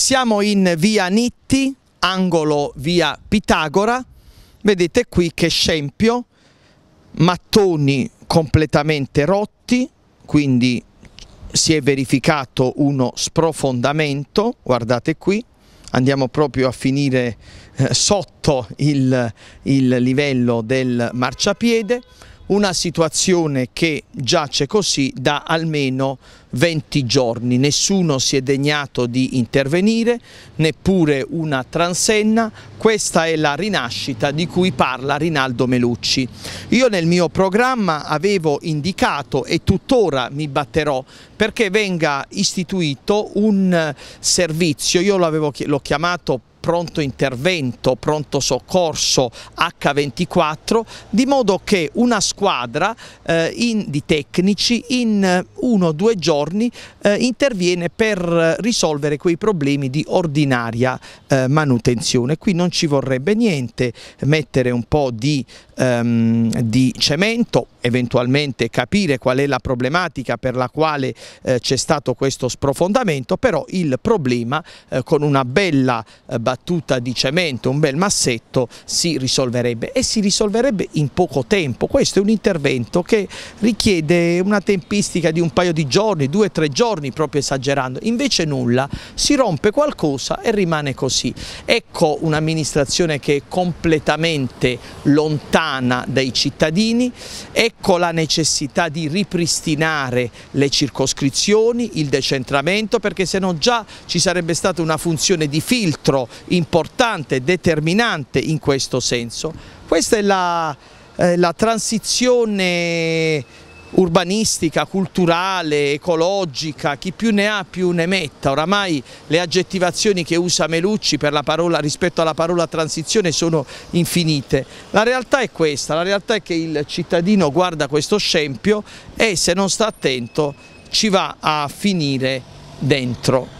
Siamo in via Nitti, angolo via Pitagora, vedete qui che scempio, mattoni completamente rotti, quindi si è verificato uno sprofondamento, guardate qui, andiamo proprio a finire eh, sotto il, il livello del marciapiede, una situazione che giace così da almeno 20 giorni, nessuno si è degnato di intervenire, neppure una transenna, questa è la rinascita di cui parla Rinaldo Melucci. Io nel mio programma avevo indicato e tuttora mi batterò perché venga istituito un eh, servizio, io l'ho chiamato pronto intervento, pronto soccorso H24, di modo che una squadra eh, in, di tecnici in eh, uno o due giorni eh, interviene per eh, risolvere quei problemi di ordinaria eh, manutenzione. Qui non ci vorrebbe niente mettere un po' di, ehm, di cemento, eventualmente capire qual è la problematica per la quale eh, c'è stato questo sprofondamento, però il problema con una bella eh, battuta di cemento, un bel massetto, si risolverebbe e si risolverebbe in poco tempo. Questo è un intervento che richiede una tempistica di un paio di giorni, due o tre giorni proprio esagerando, invece nulla, si rompe qualcosa e rimane così. Ecco un'amministrazione che è completamente lontana dai cittadini, ecco la necessità di ripristinare le circoscrizioni, il decentramento, perché se no già ci sarebbe stata una funzione di filtro importante, determinante in questo senso. Questa è la, eh, la transizione urbanistica, culturale, ecologica, chi più ne ha più ne metta. Oramai le aggettivazioni che usa Melucci parola, rispetto alla parola transizione sono infinite. La realtà è questa, la realtà è che il cittadino guarda questo scempio e se non sta attento ci va a finire dentro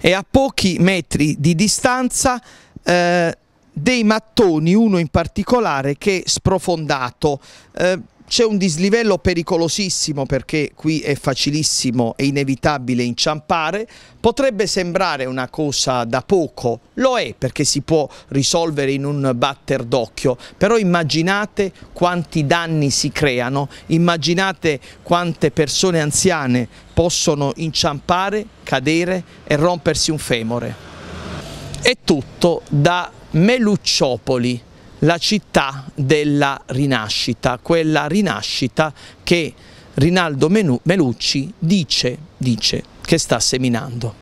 e a pochi metri di distanza eh, dei mattoni, uno in particolare che è sprofondato. Eh, c'è un dislivello pericolosissimo perché qui è facilissimo e inevitabile inciampare, potrebbe sembrare una cosa da poco, lo è perché si può risolvere in un batter d'occhio, però immaginate quanti danni si creano, immaginate quante persone anziane possono inciampare, cadere e rompersi un femore. È tutto da Melucciopoli la città della rinascita, quella rinascita che Rinaldo Melucci dice, dice che sta seminando.